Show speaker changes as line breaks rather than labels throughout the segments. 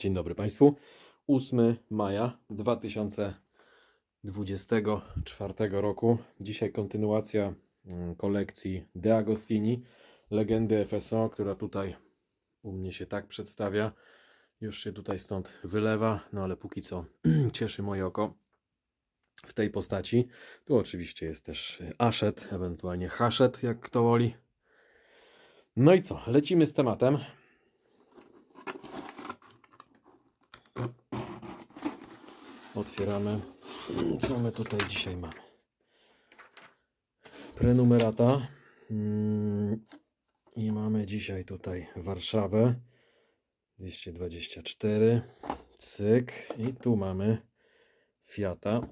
Dzień dobry Państwu. 8 maja 2024 roku. Dzisiaj kontynuacja mm, kolekcji De Agostini, legendy FSO, która tutaj u mnie się tak przedstawia. Już się tutaj stąd wylewa, no ale póki co cieszy moje oko w tej postaci. Tu oczywiście jest też aszet, ewentualnie haszet, jak kto woli. No i co, lecimy z tematem. Otwieramy. Co my tutaj dzisiaj mamy? Prenumerata. Mm, I mamy dzisiaj tutaj Warszawę. 224. Cyk. I tu mamy Fiata.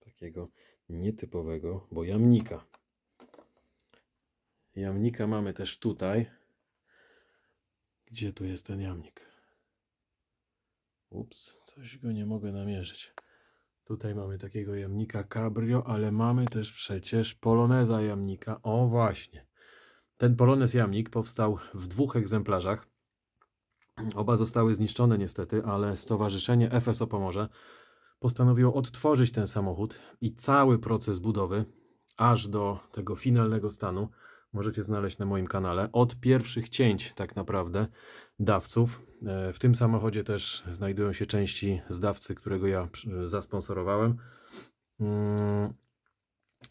Takiego nietypowego, bo jamnika. Jamnika mamy też tutaj. Gdzie tu jest ten jamnik? Ups, coś go nie mogę namierzyć. Tutaj mamy takiego jamnika cabrio, ale mamy też przecież poloneza jamnika. O właśnie. Ten polonez jamnik powstał w dwóch egzemplarzach. Oba zostały zniszczone niestety, ale Stowarzyszenie FSO Pomorze postanowiło odtworzyć ten samochód i cały proces budowy aż do tego finalnego stanu możecie znaleźć na moim kanale. Od pierwszych cięć tak naprawdę dawców. E, w tym samochodzie też znajdują się części z dawcy, którego ja zasponsorowałem. Mm,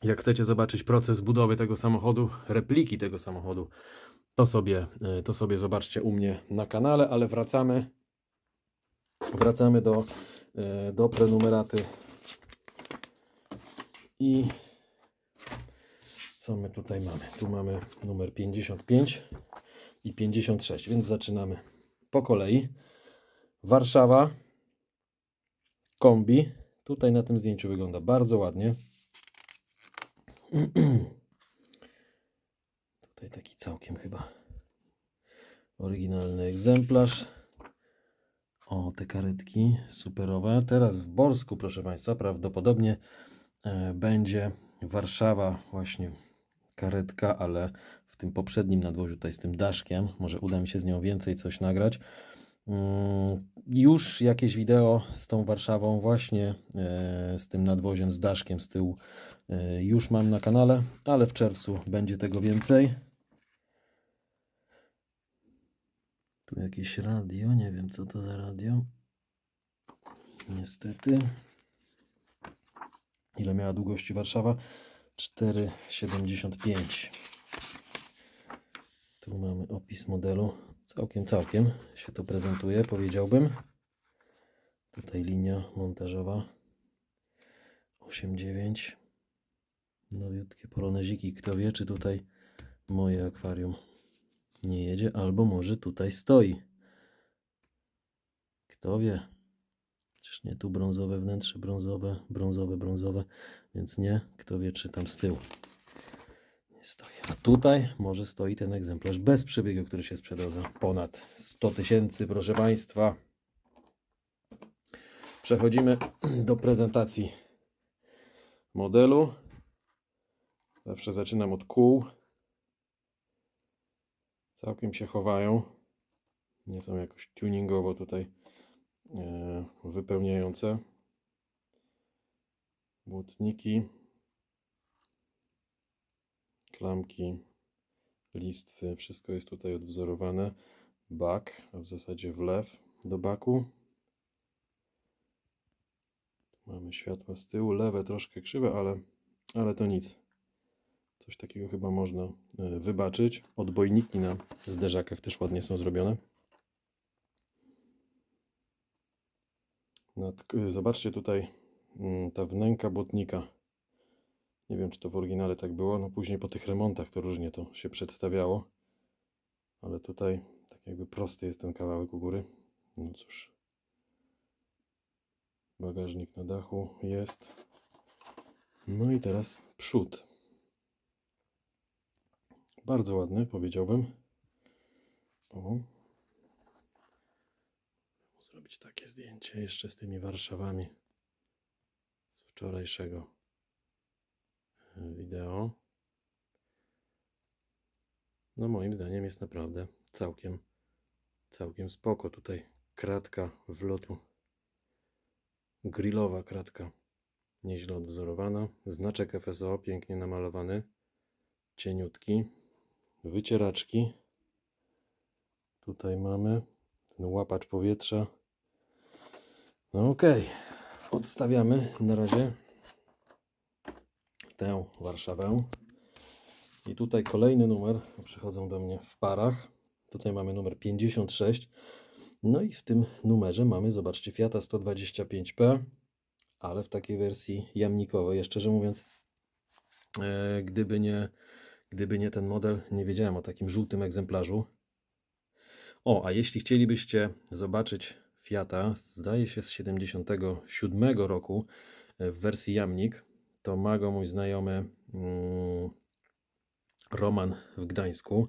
jak chcecie zobaczyć proces budowy tego samochodu, repliki tego samochodu, to sobie, e, to sobie zobaczcie u mnie na kanale, ale wracamy, wracamy do, e, do prenumeraty i co my tutaj mamy? Tu mamy numer 55 i 56, więc zaczynamy po kolei. Warszawa, kombi. Tutaj na tym zdjęciu wygląda bardzo ładnie. tutaj taki całkiem chyba oryginalny egzemplarz. O, te karetki superowe. Teraz w Borsku, proszę Państwa, prawdopodobnie e, będzie Warszawa właśnie karetka, ale w tym poprzednim nadwoziu, tutaj z tym daszkiem, może uda mi się z nią więcej coś nagrać. Mm, już jakieś wideo z tą Warszawą, właśnie e, z tym nadwoziem, z daszkiem z tyłu, e, już mam na kanale, ale w czerwcu będzie tego więcej. Tu jakieś radio, nie wiem co to za radio. Niestety. Ile miała długości Warszawa? 4,75 tu mamy opis modelu całkiem całkiem się to prezentuje powiedziałbym tutaj linia montażowa 8,9 nowiutkie poloneziki kto wie czy tutaj moje akwarium nie jedzie albo może tutaj stoi kto wie Przecież nie, tu brązowe wnętrze, brązowe, brązowe, brązowe, więc nie, kto wie czy tam z tyłu nie stoi. A tutaj może stoi ten egzemplarz bez przebiegu, który się sprzedał za ponad 100 tysięcy, proszę Państwa. Przechodzimy do prezentacji modelu. Zawsze zaczynam od kół. Całkiem się chowają. Nie są jakoś tuningowo tutaj E, wypełniające błotniki, klamki, listwy, wszystko jest tutaj odwzorowane. Bak, a w zasadzie wlew do baku. Tu mamy światła z tyłu, lewe troszkę krzywe, ale, ale to nic. Coś takiego chyba można e, wybaczyć. Odbojniki na zderzakach też ładnie są zrobione. Nad, no, y, zobaczcie tutaj mm, ta wnęka błotnika. Nie wiem, czy to w oryginale tak było. No później po tych remontach to różnie to się przedstawiało. Ale tutaj tak jakby prosty jest ten kawałek u góry. No cóż. Bagażnik na dachu jest. No i teraz przód. Bardzo ładny, powiedziałbym. O, zrobić takie zdjęcie jeszcze z tymi Warszawami z wczorajszego e, wideo. No moim zdaniem jest naprawdę całkiem, całkiem spoko. Tutaj kratka wlotu, grillowa kratka, nieźle odwzorowana. Znaczek FSO pięknie namalowany, cieniutki. Wycieraczki. Tutaj mamy ten łapacz powietrza no ok. odstawiamy na razie tę Warszawę. I tutaj kolejny numer, przychodzą do mnie w parach. Tutaj mamy numer 56. No i w tym numerze mamy, zobaczcie, Fiata 125P, ale w takiej wersji jamnikowej. szczerze mówiąc, e, gdyby, nie, gdyby nie ten model, nie wiedziałem o takim żółtym egzemplarzu. O, a jeśli chcielibyście zobaczyć Fiata, zdaje się z 77 roku e, w wersji jamnik, to ma go mój znajomy mm, Roman w Gdańsku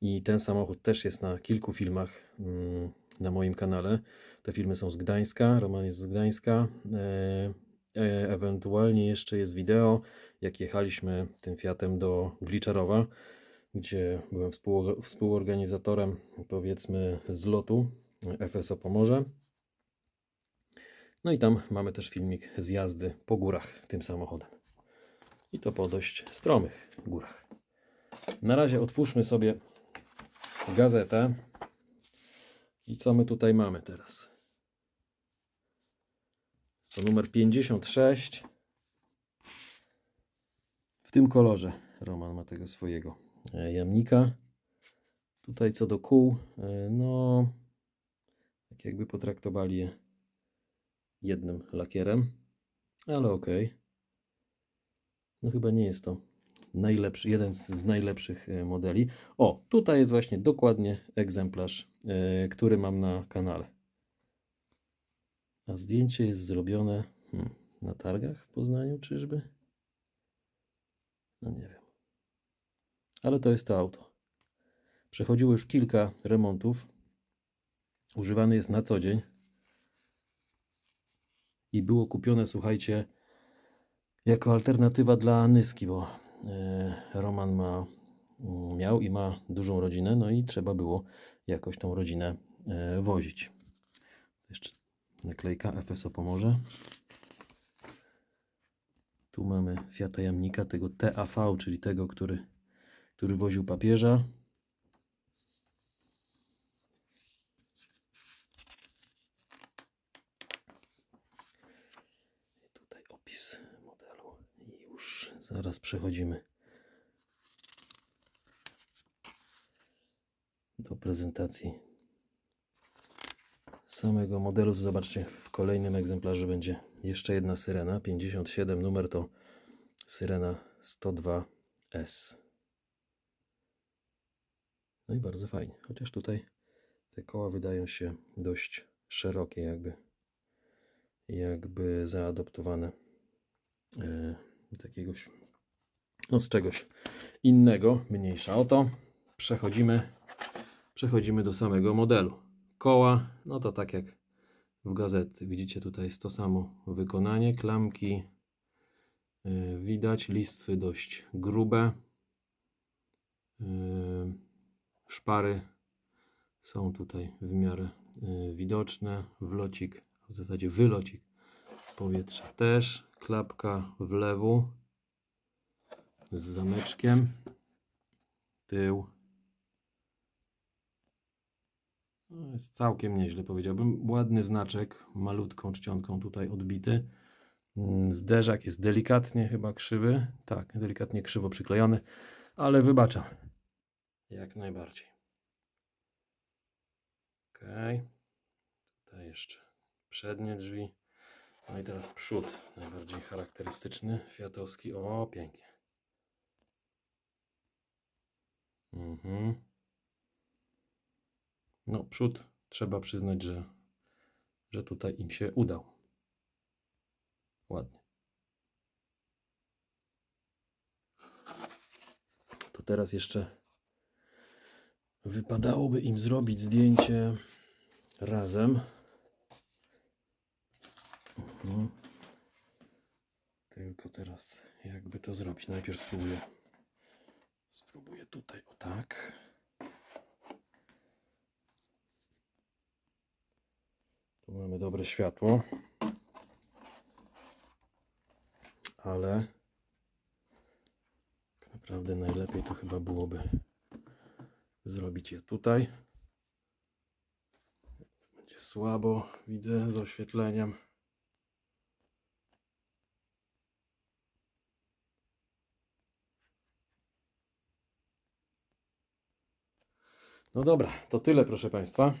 i ten samochód też jest na kilku filmach mm, na moim kanale. Te filmy są z Gdańska, Roman jest z Gdańska. E, e, ewentualnie jeszcze jest wideo, jak jechaliśmy tym Fiatem do Gliczerowa, gdzie byłem współorganizatorem, powiedzmy, zlotu FSO Pomorze. No i tam mamy też filmik z jazdy po górach tym samochodem. I to po dość stromych górach. Na razie otwórzmy sobie gazetę. I co my tutaj mamy teraz? to numer 56. W tym kolorze Roman ma tego swojego e, jamnika. Tutaj co do kół, e, no jakby potraktowali je jednym lakierem, ale okej. Okay. No chyba nie jest to najlepszy, jeden z najlepszych e, modeli. O, tutaj jest właśnie dokładnie egzemplarz, e, który mam na kanale. A zdjęcie jest zrobione hmm, na targach w Poznaniu, czyżby? No nie wiem. Ale to jest to auto. Przechodziło już kilka remontów używany jest na co dzień i było kupione, słuchajcie, jako alternatywa dla Nyski, bo e, Roman ma, mm, miał i ma dużą rodzinę, no i trzeba było jakoś tą rodzinę e, wozić. Jeszcze naklejka FSO pomoże. Tu mamy Fiata Jamnika, tego TAV, czyli tego, który, który woził papieża. zaraz przechodzimy do prezentacji samego modelu. zobaczcie, w kolejnym egzemplarzu będzie jeszcze jedna syrena. 57 numer to syrena 102S. No i bardzo fajnie, chociaż tutaj te koła wydają się dość szerokie, jakby, jakby zaadoptowane. Yy z jakiegoś, no z czegoś innego, mniejsza o to. Przechodzimy, przechodzimy do samego modelu. Koła, no to tak jak w gazetce, widzicie tutaj jest to samo wykonanie, klamki y, widać, listwy dość grube, y, szpary są tutaj w miarę y, widoczne, wlocik, w zasadzie wylocik powietrza też, klapka w lewu z zameczkiem, tył. No, jest całkiem nieźle powiedziałbym. Ładny znaczek, malutką czcionką tutaj odbity. Mm, zderzak jest delikatnie chyba krzywy. Tak, delikatnie krzywo przyklejony, ale wybaczam. Jak najbardziej. Ok. Tutaj jeszcze przednie drzwi. No i teraz przód, najbardziej charakterystyczny, fiatowski. O, pięknie. Mhm. No, przód trzeba przyznać, że, że tutaj im się udał. Ładnie. To teraz jeszcze wypadałoby im zrobić zdjęcie razem. teraz jakby to zrobić. Najpierw spróbuję. Spróbuję tutaj o tak. Tu mamy dobre światło. Ale tak naprawdę najlepiej to chyba byłoby zrobić je tutaj. Będzie słabo, widzę, z oświetleniem. No dobra, to tyle proszę Państwa.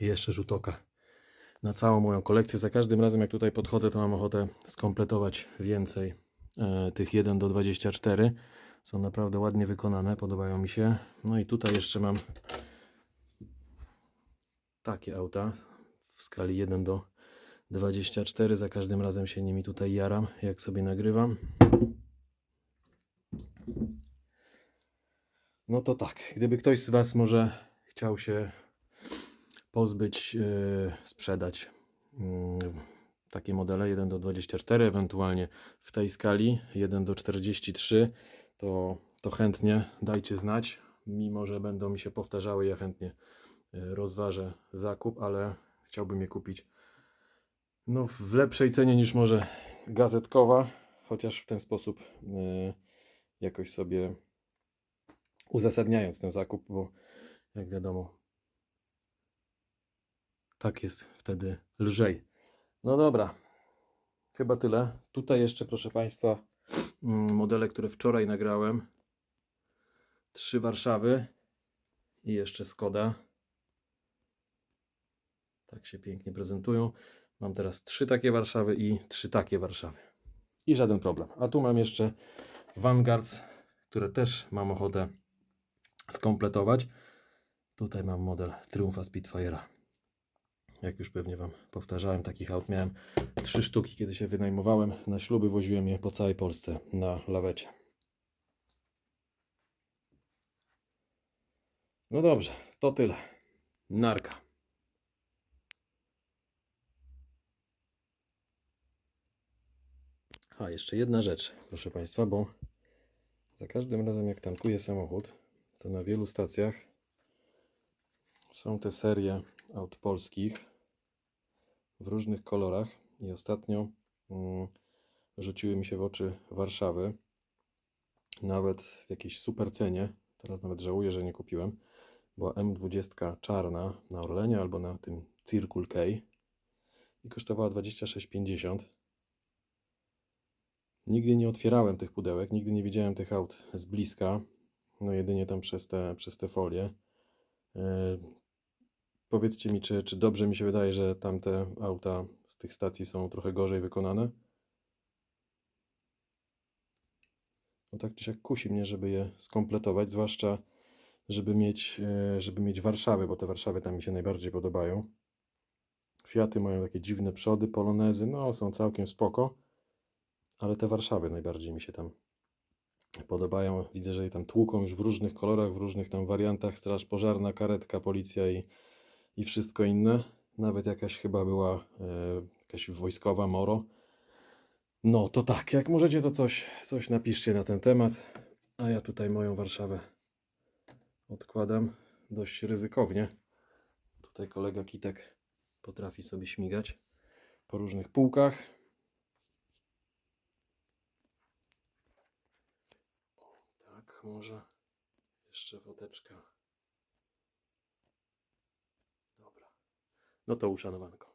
Jeszcze rzut oka na całą moją kolekcję. Za każdym razem jak tutaj podchodzę, to mam ochotę skompletować więcej e, tych 1 do 24. Są naprawdę ładnie wykonane, podobają mi się. No i tutaj jeszcze mam takie auta w skali 1 do 24. Za każdym razem się nimi tutaj jaram, jak sobie nagrywam. No to tak, gdyby ktoś z Was może chciał się pozbyć, yy, sprzedać yy, takie modele 1 do 24, ewentualnie w tej skali 1 do 43, to, to chętnie dajcie znać. Mimo, że będą mi się powtarzały, ja chętnie y, rozważę zakup, ale chciałbym je kupić no, w lepszej cenie niż może gazetkowa, chociaż w ten sposób yy, jakoś sobie uzasadniając ten zakup, bo jak wiadomo, tak jest wtedy lżej. No dobra, chyba tyle. Tutaj jeszcze, proszę Państwa, mm, modele, które wczoraj nagrałem. Trzy Warszawy i jeszcze Skoda. Tak się pięknie prezentują. Mam teraz trzy takie Warszawy i trzy takie Warszawy. I żaden problem. A tu mam jeszcze Vanguard, które też mam ochotę skompletować. Tutaj mam model Triumfa Spitfire'a. Jak już pewnie Wam powtarzałem, takich aut miałem trzy sztuki, kiedy się wynajmowałem. Na śluby woziłem je po całej Polsce na lawecie. No dobrze, to tyle. Narka. A, jeszcze jedna rzecz, proszę Państwa, bo za każdym razem jak tankuję samochód, to na wielu stacjach są te serie aut polskich w różnych kolorach i ostatnio mm, rzuciły mi się w oczy Warszawy nawet w jakiejś super cenie teraz nawet żałuję, że nie kupiłem była M20 czarna na Orlenie albo na tym Circle K i kosztowała 26,50 Nigdy nie otwierałem tych pudełek, nigdy nie widziałem tych aut z bliska no jedynie tam przez te, przez te folie. E, powiedzcie mi, czy, czy dobrze mi się wydaje, że tamte auta z tych stacji są trochę gorzej wykonane? No tak czy siak kusi mnie, żeby je skompletować, zwłaszcza żeby mieć, e, żeby mieć Warszawy, bo te Warszawy tam mi się najbardziej podobają. Fiaty mają takie dziwne przody, polonezy, no są całkiem spoko, ale te Warszawy najbardziej mi się tam podobają. Widzę, że je tam tłuką już w różnych kolorach, w różnych tam wariantach. Straż pożarna, karetka, policja i, i wszystko inne. Nawet jakaś chyba była e, jakaś wojskowa moro. No to tak, jak możecie to coś, coś napiszcie na ten temat. A ja tutaj moją Warszawę odkładam dość ryzykownie. Tutaj kolega Kitek potrafi sobie śmigać po różnych półkach. może jeszcze wodeczka. Dobra. No to uszanowanko.